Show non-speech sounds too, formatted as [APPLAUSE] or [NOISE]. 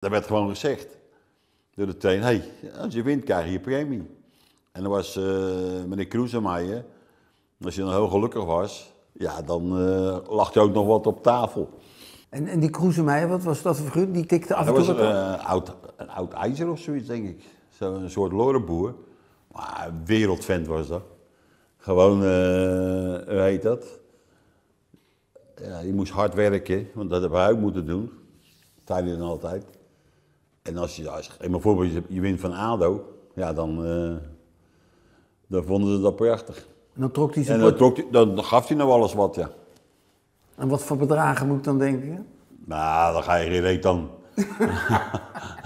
Daar werd gewoon gezegd door de trainer, hey, als je wint krijg je je premie. En dan was uh, meneer Kroes als je dan heel gelukkig was, ja, dan uh, lag je ook nog wat op tafel. En, en die Kroesemeijer, wat was dat voor figuur? Die tikte af en toe was, eh, Een oud ijzer of zoiets, denk ik. Een soort lorenboer. Maar wereldvent was dat. Gewoon, hoe heet dat? Ja, je moest hard werken, want dat hebben we ook moeten doen. Dat dan altijd. En als je, als je voorbeeld, je wint van ADO, ja, dan, eh, dan vonden ze dat prachtig. En dan trok hij ze. En dan, trok hij, dan gaf hij nou alles wat, ja. En wat voor bedragen moet ik dan denken? Nou, dan ga je direct dan... [LAUGHS]